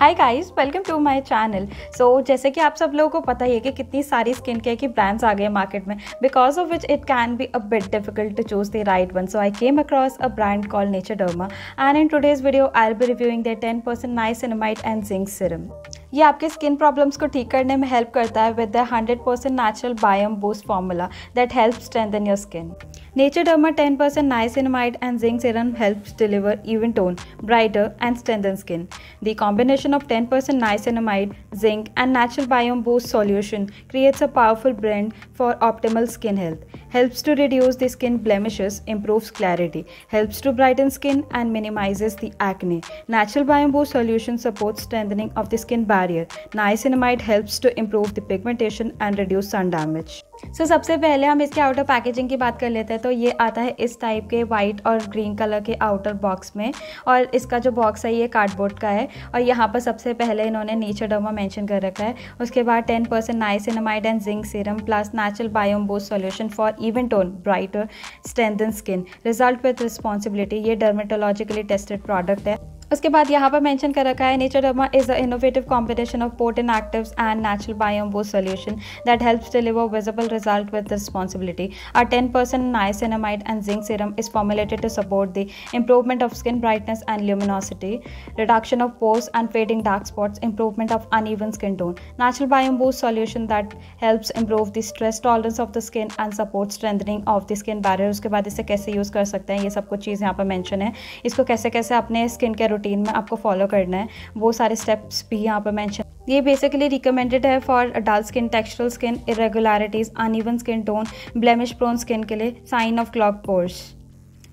Hi guys welcome to my channel so जैसे कि आप सब लोगों को पता ही है कि कितनी सारी स्किन केयर की ब्रांड्स आ गए मार्केट में because of which it can be a bit difficult to choose the right one so I came across a brand call Nature Derma and in today's video I be reviewing the ten percent niacinamide and zinc serum ये आपके skin problems को ठीक करने में help करता है with the 100% percent natural BiomeBoost formula that help strengthen your skin Nature Derma 10% percent niacinamide and zinc serum helps deliver even tone, brighter and strengthen skin. The combination of 10% niacinamide, zinc and natural biome boost solution creates a powerful blend for optimal skin health. Helps to reduce the skin blemishes, improves clarity, helps to brighten skin and minimizes the acne. Natural biome boost solution supports strengthening of the skin barrier barrier. Niacinamide helps to improve the pigmentation and reduce sun damage. So so, सबसे पहले हम इसके outer packaging की बात कर लेते हैं तो ये आता है इस टाइप के वाइट और ग्रीन कलर के आउटर बॉक्स में और इसका जो बॉक्स है ये कार्डबोर्ड का है और यहाँ पर सबसे पहले इन्होंने नेचर डोमा मेंशन कर रखा है उसके बाद ten percent niacinamide and zinc serum plus natural BiomeBoost solution for even tone brighter strengthen skin result with responsibility ये डर्मेटोलॉजिकली टेस्टेड प्रोडक्ट है उसके बाद यहाँ पर मेंशन कर रखा है Nature Derma is a innovative combination of potent active and natural बायोम वो solution that help deliver visible result with responsibility our ten percent niacinamide and zinc serum is formulated to support the improvement of skin brightness and luminosity reduction of pores and fading dark spots improvement of uneven skin tone natural बायोम वो solution that help improve the stress tolerance of the skin and support strengthening of the skin barrier उसके बाद इसे कैसे use कर सकते हैं ये सब कुछ चीज़ यहाँ पर मैंशन है इसको कैसे कैसे अपने स्किन केयर रूटीन में आपको फॉलो करना है वो सारे स्टेप्स भी यहाँ पर मैंशन ये बेसिकली रिकमेंडेड है for dull skin textural skin irregularities uneven skin tone blemish prone skin के लिए साइन ऑफ क्लॉक पोर्स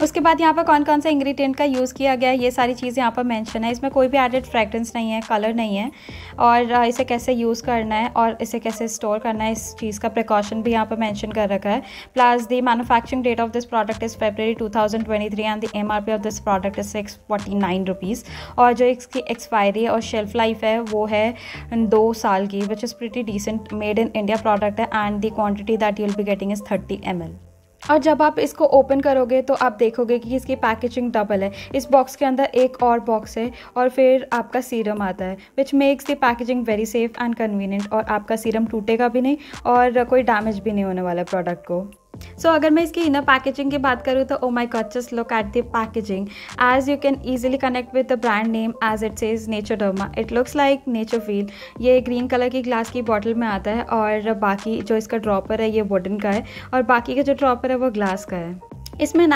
उसके बाद यहाँ पर कौन कौन सा इंग्रेडिएंट का यूज़ किया गया है ये सारी चीज़ यहाँ पर मेंशन है इसमें कोई भी एडेड फ्रेग्रेंस नहीं है कलर नहीं है और इसे कैसे यूज़ करना है और इसे कैसे स्टोर करना है इस चीज़ का प्रिकॉशन भी यहाँ पर मेंशन कर रखा है plus the manufacturing date of this product is February two thousand twenty three and the M R P of this product is six forty nine rupees और जो इसकी एक्सपायरी और शेल्फ लाइफ है वो है दो साल की which is pretty decent made in India product है and the quantity that you'll be getting is thirty M L और जब आप इसको ओपन करोगे तो आप देखोगे कि इसकी पैकेजिंग डबल है इस बॉक्स के अंदर एक और बॉक्स है और फिर आपका सीरम आता है which makes the packaging very safe and convenient और आपका सीरम टूटेगा भी नहीं और कोई डैमेज भी नहीं होने वाला प्रोडक्ट को सो so, अगर मैं इसकी इनर पैकेजिंग की बात करूँ तो oh my gosh look at the packaging as you can easily connect with the brand name as it's is Nature Derma it looks like nature feel ये ग्रीन कलर की glass की bottle में आता है और बाकी जो इसका ड्रॉपर है ये वुडन का है और बाकी का जो ड्रॉपर है वो ग्लास का है इसमें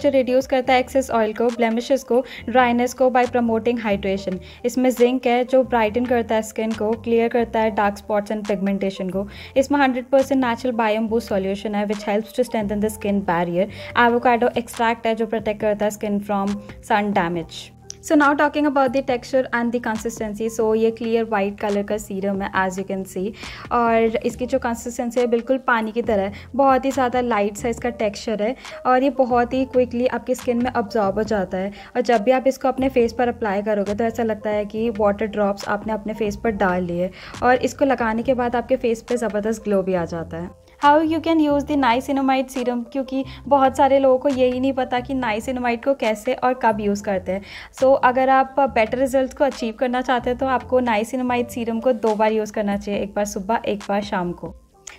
जो रिड्यूस करता है एक्सेस ऑयल को ब्लेमिशेस को ड्राइनेस को बाय प्रमोटिंग हाइड्रेशन इसमें जिंक है जो ब्राइटन करता है स्किन को क्लियर करता है डार्क स्पॉट्स एंड पिगमेंटेशन को इसमें hundred percent natural BiomeBoost solution है which helps to strengthen the skin barrier avocado extract है जो प्रोटेक्ट करता है skin from sun damage so now talking about the texture and the consistency so ये clear white colour का serum है as you can see और इसकी जो कंसिस्टेंसी है बिल्कुल पानी की तरह है बहुत ही ज़्यादा लाइट सा इसका टेक्स्चर है और ये बहुत ही क्विकली आपकी स्किन में अब्जॉर्ब हो जाता है और जब भी आप इसको अपने फेस पर अप्लाई करोगे तो ऐसा लगता है कि वाटर ड्रॉप्स आपने अपने फेस पर डाल लिए और इसको लगाने के बाद आपके फेस पर ज़बरदस्त ग्लो भी आ जाता है how you can use the niacinamide serum क्योंकि बहुत सारे लोगों को यही नहीं पता कि नाइसिनोमाइड को कैसे और कब यूज़ करते हैं सो so, अगर आप बेटर रिजल्ट को अचीव करना चाहते हैं तो आपको नाइसिनोमाइड सीरम को दो बार यूज़ करना चाहिए एक बार सुबह एक बार शाम को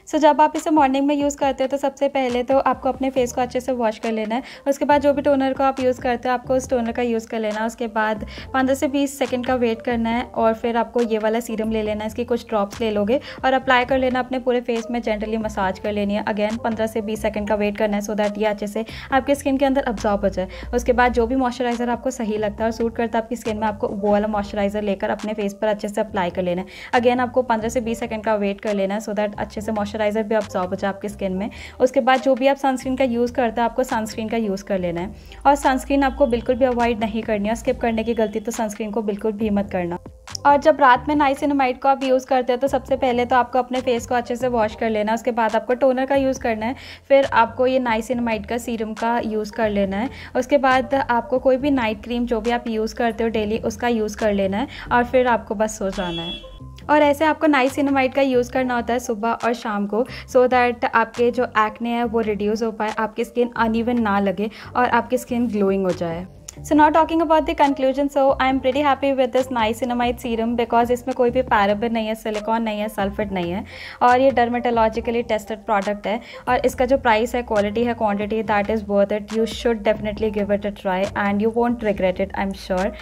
सो जब आप इसे मॉर्निंग में यूज़ करते हो तो सबसे पहले तो आपको अपने फेस को अच्छे से वॉश कर लेना है उसके बाद जो भी टोनर को आप यूज़ करते हो आपको उस टोनर का यूज़ कर लेना है उसके बाद पंद्रह से बीस सेकेंड का वेट करना है और फिर आपको ये वाला सीरम ले लेना है इसकी कुछ ड्रॉप्स ले लोगे और अप्लाई कर लेना अपने पूरे फेस में जेंटली मसाज कर लेनी है अगेन पंद्रह से बीस सेकेंड का वेट करना है सो दैट ये अच्छे से आपके स्किन के अंदर अब्जॉर्ब हो जाए उसके बाद जो भी मॉइस्चराइज़र आपको सही लगता है और सूट करता है आपकी स्किन में आपको वो वाला मॉइस्चराइज़र लेकर अपने फेस पर अच्छे से अप्लाई कर लेना है अगेन आपको पंद्रह से बीस सेकेंड का वेट कर लेना है सो दैट अच्छे से मॉइस्चर मॉइस्चराइज़र भी ऑब्जॉर्ब हो जाए आपके स्किन में उसके बाद जो भी आप सनस्क्रीन का यूज़ करते हैं आपको सनस्क्रीन का यूज़ कर लेना है और सनस्क्रीन आपको बिल्कुल भी अवॉइड नहीं करनी है स्किप करने की गलती तो सनस्क्रीन को बिल्कुल भी मत करना और जब रात में नाइसिनमाइड को आप यूज़ करते हैं तो सबसे पहले तो आपको अपने फेस को अच्छे से वॉश कर लेना है उसके बाद आपको टोनर का यूज़ करना है फिर आपको ये नाइसिनमाइड का सीरम का यूज़ कर लेना है उसके बाद आपको कोई भी नाइट क्रीम जो भी आप यूज़ करते हो डेली उसका यूज़ कर लेना है और फिर आपको बस सो जाना है और ऐसे आपको नाइसिनमाइड का यूज़ करना होता है सुबह और शाम को सो so दैट आपके जो एक्ने हैं वो रिड्यूस हो पाए आपकी स्किन अनइवन ना लगे और आपकी स्किन ग्लोइंग हो जाए so not talking about the conclusion so I am pretty happy with this niacinamide serum because इसमें कोई भी पैराबिन नहीं है सिलिकॉन नहीं है सल्फेट नहीं है और ये डर्मेटोलॉजिकली टेस्टेड प्रोडक्ट है और इसका जो प्राइस है क्वालिटी है quantity that is worth it you should definitely give it a try and you won't regret it I am sure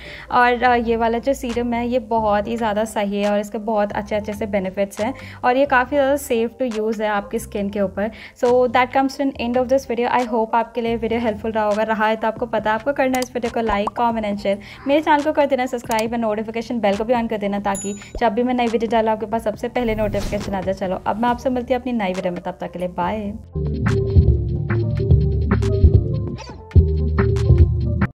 और ये वाला जो सीरम है ये बहुत ही ज़्यादा सही है और इसके बहुत अच्छे अच्छे से बेनिफिट्स हैं और ये काफ़ी ज़्यादा सेफ टू यूज़ है आपकी स्किन के ऊपर so that comes in end of this video I hope आपके लिए वीडियो हेल्पफुल रहा होगा रहा है तो आपको पता है आपको करना है इस वीडियो वीडियो को लाइक कॉमेंट एंड शेयर मेरे चैनल को कर देना सब्सक्राइब एंड नोटिफिकेशन बेल को भी ऑन कर देना ताकि जब भी मैं नई वीडियो डालू आपके पास सबसे पहले नोटिफिकेशन आ जाए चलो अब मैं आपसे मिलती हूँ अपनी नई वीडियो में तब तक के लिए बाय